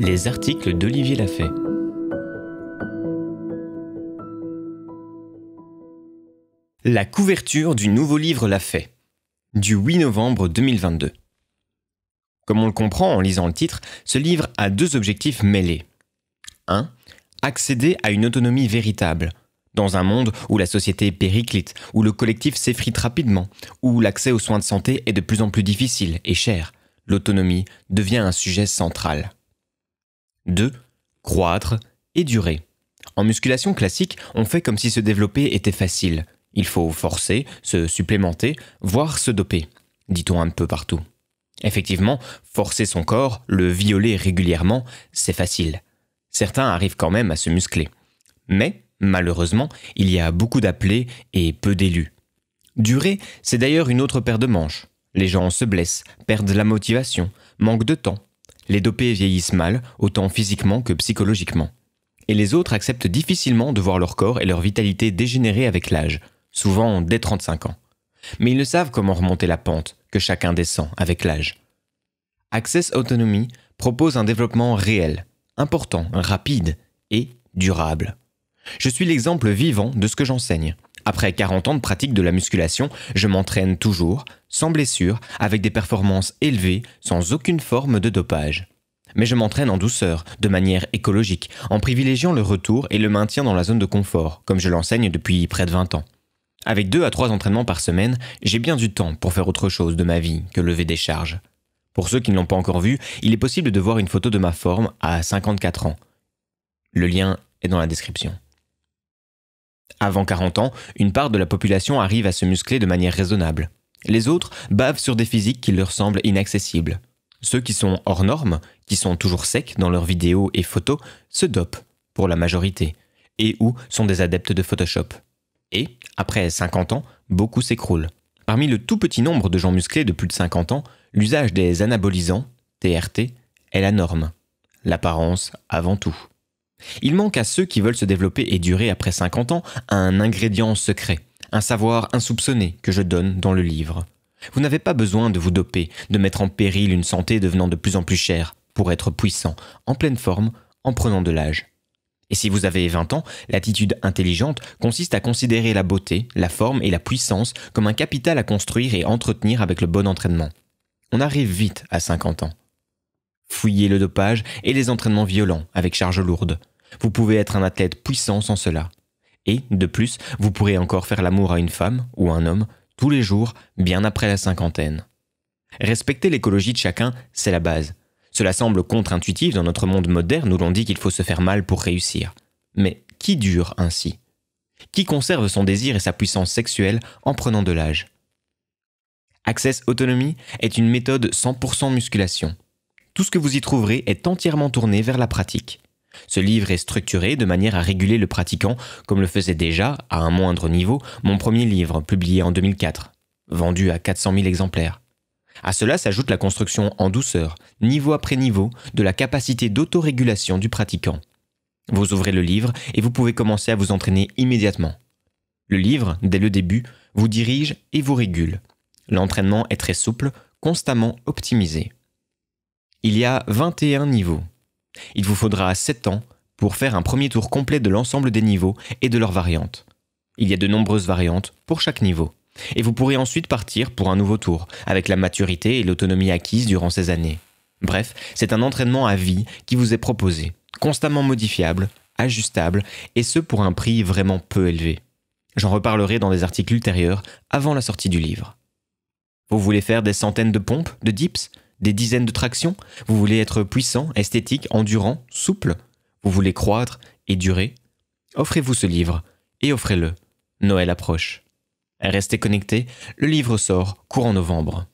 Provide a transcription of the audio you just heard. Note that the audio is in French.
Les articles d'Olivier Lafay. La couverture du nouveau livre Lafay, du 8 novembre 2022. Comme on le comprend en lisant le titre, ce livre a deux objectifs mêlés. 1. Accéder à une autonomie véritable, dans un monde où la société périclite, où le collectif s'effrite rapidement, où l'accès aux soins de santé est de plus en plus difficile et cher, l'autonomie devient un sujet central. 2. Croître et durer. En musculation classique, on fait comme si se développer était facile. Il faut forcer, se supplémenter, voire se doper, dit-on un peu partout. Effectivement, forcer son corps, le violer régulièrement, c'est facile. Certains arrivent quand même à se muscler. Mais, malheureusement, il y a beaucoup d'appelés et peu d'élus. Durer, c'est d'ailleurs une autre paire de manches. Les gens se blessent, perdent la motivation, manquent de temps, les dopés vieillissent mal, autant physiquement que psychologiquement. Et les autres acceptent difficilement de voir leur corps et leur vitalité dégénérer avec l'âge, souvent dès 35 ans. Mais ils ne savent comment remonter la pente que chacun descend avec l'âge. Access Autonomy propose un développement réel, important, rapide et durable. Je suis l'exemple vivant de ce que j'enseigne. Après 40 ans de pratique de la musculation, je m'entraîne toujours, sans blessure, avec des performances élevées, sans aucune forme de dopage. Mais je m'entraîne en douceur, de manière écologique, en privilégiant le retour et le maintien dans la zone de confort, comme je l'enseigne depuis près de 20 ans. Avec 2 à 3 entraînements par semaine, j'ai bien du temps pour faire autre chose de ma vie que lever des charges. Pour ceux qui ne l'ont pas encore vu, il est possible de voir une photo de ma forme à 54 ans. Le lien est dans la description. Avant 40 ans, une part de la population arrive à se muscler de manière raisonnable. Les autres bavent sur des physiques qui leur semblent inaccessibles. Ceux qui sont hors normes, qui sont toujours secs dans leurs vidéos et photos, se dopent, pour la majorité, et ou sont des adeptes de Photoshop. Et, après 50 ans, beaucoup s'écroulent. Parmi le tout petit nombre de gens musclés de plus de 50 ans, l'usage des anabolisants, TRT, est la norme. L'apparence avant tout. Il manque à ceux qui veulent se développer et durer après 50 ans un ingrédient secret, un savoir insoupçonné que je donne dans le livre. Vous n'avez pas besoin de vous doper, de mettre en péril une santé devenant de plus en plus chère, pour être puissant, en pleine forme, en prenant de l'âge. Et si vous avez 20 ans, l'attitude intelligente consiste à considérer la beauté, la forme et la puissance comme un capital à construire et entretenir avec le bon entraînement. On arrive vite à 50 ans. Fouillez le dopage et les entraînements violents avec charge lourde. Vous pouvez être un athlète puissant sans cela. Et, de plus, vous pourrez encore faire l'amour à une femme ou un homme tous les jours, bien après la cinquantaine. Respecter l'écologie de chacun, c'est la base. Cela semble contre-intuitif dans notre monde moderne où l'on dit qu'il faut se faire mal pour réussir. Mais qui dure ainsi Qui conserve son désir et sa puissance sexuelle en prenant de l'âge Access Autonomie est une méthode 100% musculation. Tout ce que vous y trouverez est entièrement tourné vers la pratique. Ce livre est structuré de manière à réguler le pratiquant, comme le faisait déjà, à un moindre niveau, mon premier livre, publié en 2004, vendu à 400 000 exemplaires. À cela s'ajoute la construction en douceur, niveau après niveau, de la capacité d'autorégulation du pratiquant. Vous ouvrez le livre et vous pouvez commencer à vous entraîner immédiatement. Le livre, dès le début, vous dirige et vous régule. L'entraînement est très souple, constamment optimisé. Il y a 21 niveaux. Il vous faudra 7 ans pour faire un premier tour complet de l'ensemble des niveaux et de leurs variantes. Il y a de nombreuses variantes pour chaque niveau. Et vous pourrez ensuite partir pour un nouveau tour, avec la maturité et l'autonomie acquises durant ces années. Bref, c'est un entraînement à vie qui vous est proposé, constamment modifiable, ajustable, et ce pour un prix vraiment peu élevé. J'en reparlerai dans des articles ultérieurs avant la sortie du livre. Vous voulez faire des centaines de pompes, de dips des dizaines de tractions. Vous voulez être puissant, esthétique, endurant, souple. Vous voulez croître et durer. Offrez-vous ce livre et offrez-le. Noël approche. Restez connectés, le livre sort courant novembre.